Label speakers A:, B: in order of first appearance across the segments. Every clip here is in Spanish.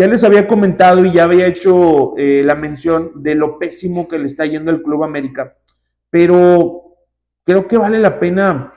A: Ya les había comentado y ya había hecho eh, la mención de lo pésimo que le está yendo al Club América, pero creo que vale la pena,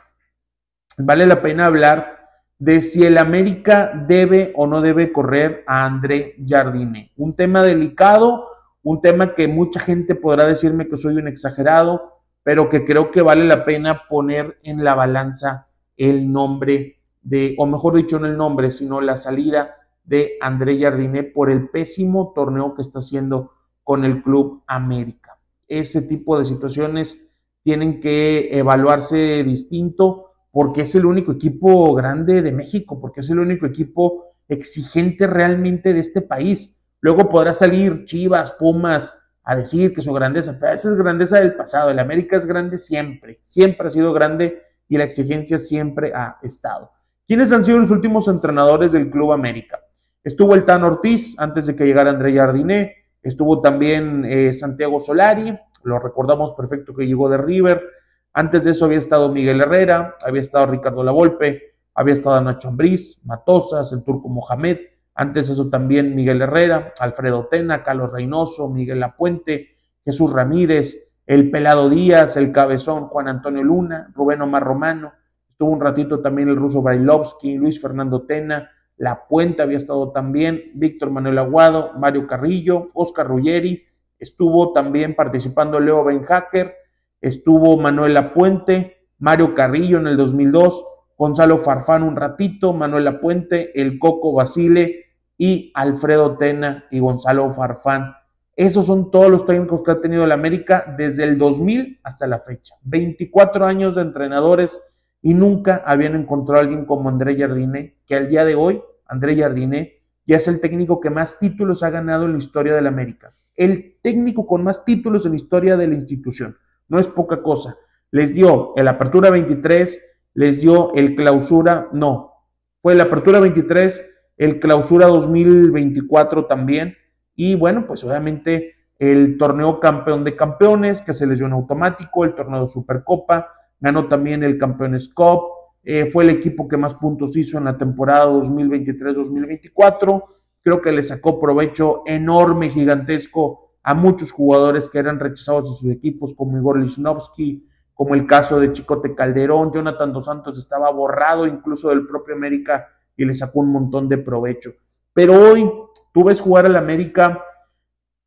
A: vale la pena hablar de si el América debe o no debe correr a André Jardine. Un tema delicado, un tema que mucha gente podrá decirme que soy un exagerado, pero que creo que vale la pena poner en la balanza el nombre de, o mejor dicho, no el nombre, sino la salida de André Jardiné por el pésimo torneo que está haciendo con el Club América. Ese tipo de situaciones tienen que evaluarse distinto porque es el único equipo grande de México, porque es el único equipo exigente realmente de este país. Luego podrá salir Chivas, Pumas a decir que su grandeza, pero esa es grandeza del pasado. El América es grande siempre, siempre ha sido grande y la exigencia siempre ha estado. ¿Quiénes han sido los últimos entrenadores del Club América? Estuvo el Tan Ortiz antes de que llegara André Jardiné. Estuvo también eh, Santiago Solari. Lo recordamos perfecto que llegó de River. Antes de eso había estado Miguel Herrera, había estado Ricardo Lavolpe, había estado Nacho Ambriz, Matosas, el turco Mohamed. Antes de eso también Miguel Herrera, Alfredo Tena, Carlos Reynoso, Miguel Lapuente, Jesús Ramírez, el Pelado Díaz, el Cabezón, Juan Antonio Luna, Rubén Omar Romano. Estuvo un ratito también el ruso Brailovsky, Luis Fernando Tena, la Puente había estado también, Víctor Manuel Aguado, Mario Carrillo, Oscar Ruggeri, estuvo también participando Leo Benhacker, estuvo Manuel La Puente, Mario Carrillo en el 2002, Gonzalo Farfán un ratito, Manuel La Puente, El Coco Basile y Alfredo Tena y Gonzalo Farfán. Esos son todos los técnicos que ha tenido el América desde el 2000 hasta la fecha. 24 años de entrenadores y nunca habían encontrado a alguien como André Jardine, que al día de hoy, André Jardine ya es el técnico que más títulos ha ganado en la historia del América. El técnico con más títulos en la historia de la institución. No es poca cosa. Les dio el Apertura 23, les dio el Clausura, no. Fue el Apertura 23, el Clausura 2024 también. Y bueno, pues obviamente el torneo campeón de campeones que se les dio en automático, el torneo Supercopa, ganó también el Campeones Cup, eh, fue el equipo que más puntos hizo en la temporada 2023-2024. Creo que le sacó provecho enorme, gigantesco a muchos jugadores que eran rechazados de sus equipos, como Igor Lichnowsky, como el caso de Chicote Calderón, Jonathan Dos Santos estaba borrado incluso del propio América y le sacó un montón de provecho. Pero hoy tú ves jugar al América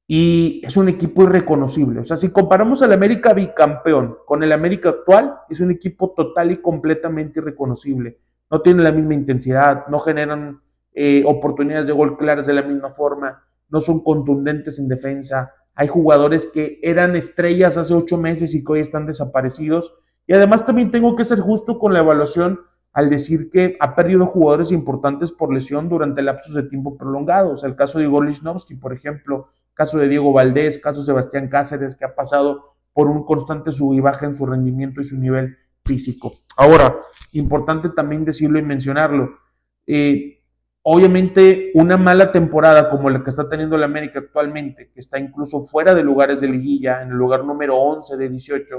A: y es un equipo irreconocible. O sea, si comparamos al América bicampeón con el América actual, es un equipo total y completamente irreconocible. No tiene la misma intensidad, no generan eh, oportunidades de gol claras de la misma forma, no son contundentes en defensa. Hay jugadores que eran estrellas hace ocho meses y que hoy están desaparecidos. Y además también tengo que ser justo con la evaluación al decir que ha perdido jugadores importantes por lesión durante lapsos de tiempo prolongados. el caso de Igor por ejemplo, caso de Diego Valdés, caso de Sebastián Cáceres, que ha pasado por un constante sub y baja en su rendimiento y su nivel físico. Ahora, importante también decirlo y mencionarlo, eh, obviamente una mala temporada como la que está teniendo la América actualmente, que está incluso fuera de lugares de liguilla, en el lugar número 11 de 18,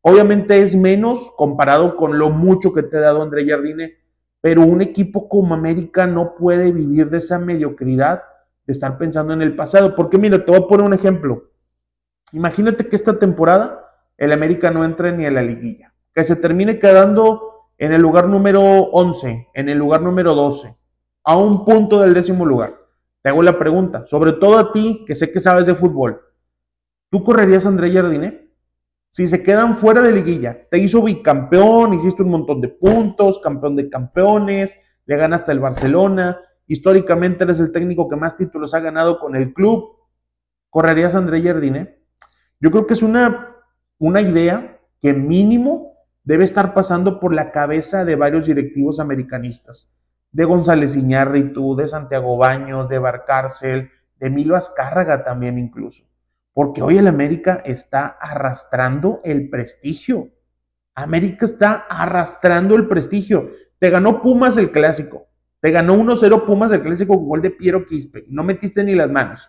A: obviamente es menos comparado con lo mucho que te ha dado André Jardine, pero un equipo como América no puede vivir de esa mediocridad de estar pensando en el pasado. Porque mira, te voy a poner un ejemplo. Imagínate que esta temporada el América no entre ni a la liguilla, que se termine quedando en el lugar número 11, en el lugar número 12, a un punto del décimo lugar. Te hago la pregunta, sobre todo a ti que sé que sabes de fútbol. ¿Tú correrías a André Si se quedan fuera de liguilla, te hizo bicampeón, hiciste un montón de puntos, campeón de campeones, le ganaste al Barcelona, Históricamente eres el técnico que más títulos ha ganado con el club. ¿Correrías André Jardine? Yo creo que es una, una idea que mínimo debe estar pasando por la cabeza de varios directivos americanistas, de González Iñárritu, de Santiago Baños, de Barcárcel, de Milo Azcárraga también incluso, porque hoy el América está arrastrando el prestigio. América está arrastrando el prestigio. Te ganó Pumas el clásico, te ganó 1-0 Pumas el clásico gol de Piero Quispe. No metiste ni las manos.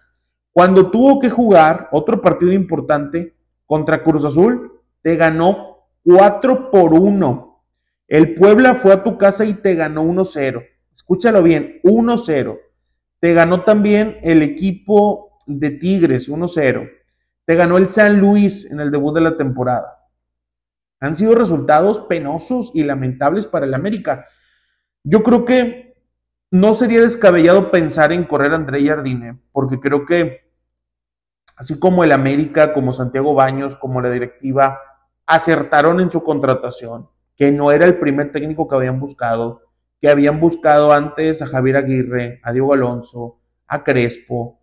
A: Cuando tuvo que jugar otro partido importante contra Cruz Azul, te ganó 4 por 1. El Puebla fue a tu casa y te ganó 1-0. Escúchalo bien, 1-0. Te ganó también el equipo de Tigres, 1-0. Te ganó el San Luis en el debut de la temporada. Han sido resultados penosos y lamentables para el América. Yo creo que no sería descabellado pensar en correr a André Jardine, porque creo que así como el América, como Santiago Baños, como la directiva, acertaron en su contratación, que no era el primer técnico que habían buscado, que habían buscado antes a Javier Aguirre, a Diego Alonso, a Crespo,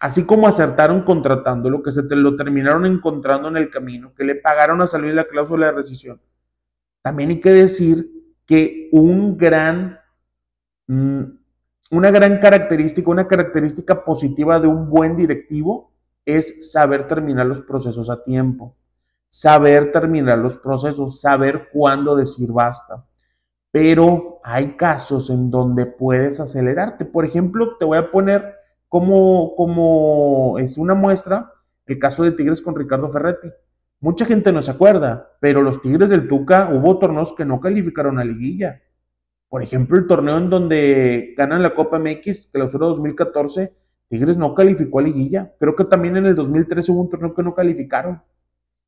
A: así como acertaron contratándolo, que se lo terminaron encontrando en el camino, que le pagaron a salir la cláusula de rescisión. También hay que decir que un gran Mm, una gran característica, una característica positiva de un buen directivo es saber terminar los procesos a tiempo, saber terminar los procesos, saber cuándo decir basta. Pero hay casos en donde puedes acelerarte. Por ejemplo, te voy a poner como, como es una muestra el caso de Tigres con Ricardo Ferretti. Mucha gente no se acuerda, pero los Tigres del Tuca hubo torneos que no calificaron a liguilla. Por ejemplo, el torneo en donde ganan la Copa MX, que clausura 2014, Tigres no calificó a liguilla. Creo que también en el 2013 hubo un torneo que no calificaron.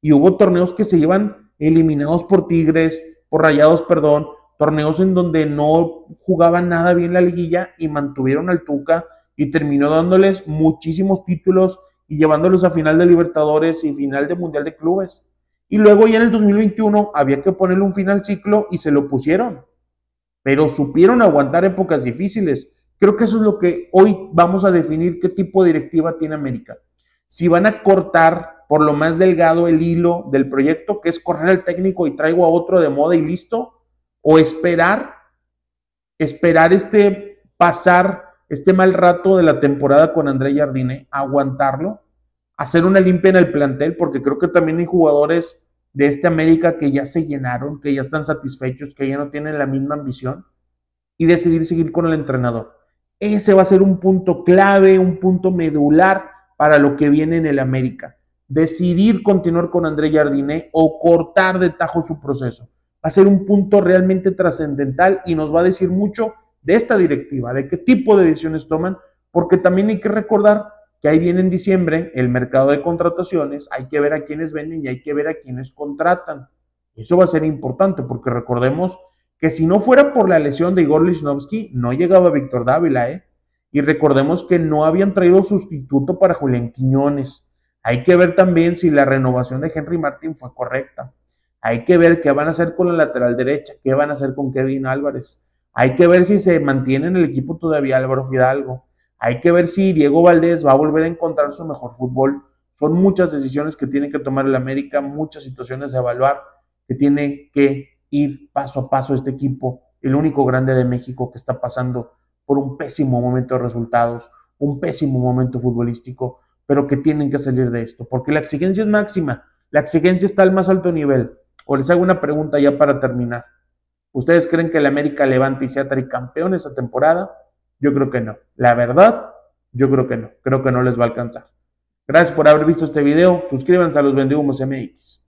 A: Y hubo torneos que se iban eliminados por Tigres, por Rayados, perdón, torneos en donde no jugaban nada bien la liguilla y mantuvieron al Tuca y terminó dándoles muchísimos títulos y llevándolos a final de Libertadores y final de Mundial de Clubes. Y luego ya en el 2021 había que ponerle un final ciclo y se lo pusieron pero supieron aguantar épocas difíciles. Creo que eso es lo que hoy vamos a definir qué tipo de directiva tiene América. Si van a cortar por lo más delgado el hilo del proyecto, que es correr al técnico y traigo a otro de moda y listo, o esperar, esperar este pasar, este mal rato de la temporada con André Jardine, aguantarlo, hacer una limpia en el plantel, porque creo que también hay jugadores de este América que ya se llenaron, que ya están satisfechos, que ya no tienen la misma ambición y decidir seguir con el entrenador. Ese va a ser un punto clave, un punto medular para lo que viene en el América. Decidir continuar con André Jardiné o cortar de tajo su proceso. Va a ser un punto realmente trascendental y nos va a decir mucho de esta directiva, de qué tipo de decisiones toman, porque también hay que recordar que ahí viene en diciembre el mercado de contrataciones, hay que ver a quiénes venden y hay que ver a quiénes contratan. Eso va a ser importante porque recordemos que si no fuera por la lesión de Igor Lichnowsky, no llegaba Víctor Dávila, ¿eh? Y recordemos que no habían traído sustituto para Julián Quiñones. Hay que ver también si la renovación de Henry Martín fue correcta. Hay que ver qué van a hacer con la lateral derecha, qué van a hacer con Kevin Álvarez. Hay que ver si se mantiene en el equipo todavía Álvaro Fidalgo. Hay que ver si Diego Valdés va a volver a encontrar su mejor fútbol. Son muchas decisiones que tiene que tomar el América, muchas situaciones a evaluar, que tiene que ir paso a paso este equipo, el único grande de México que está pasando por un pésimo momento de resultados, un pésimo momento futbolístico, pero que tienen que salir de esto, porque la exigencia es máxima, la exigencia está al más alto nivel. O les hago una pregunta ya para terminar. ¿Ustedes creen que el América levante y sea tricampeón esa temporada? Yo creo que no. La verdad, yo creo que no. Creo que no les va a alcanzar. Gracias por haber visto este video. Suscríbanse a los Vendehumos MX.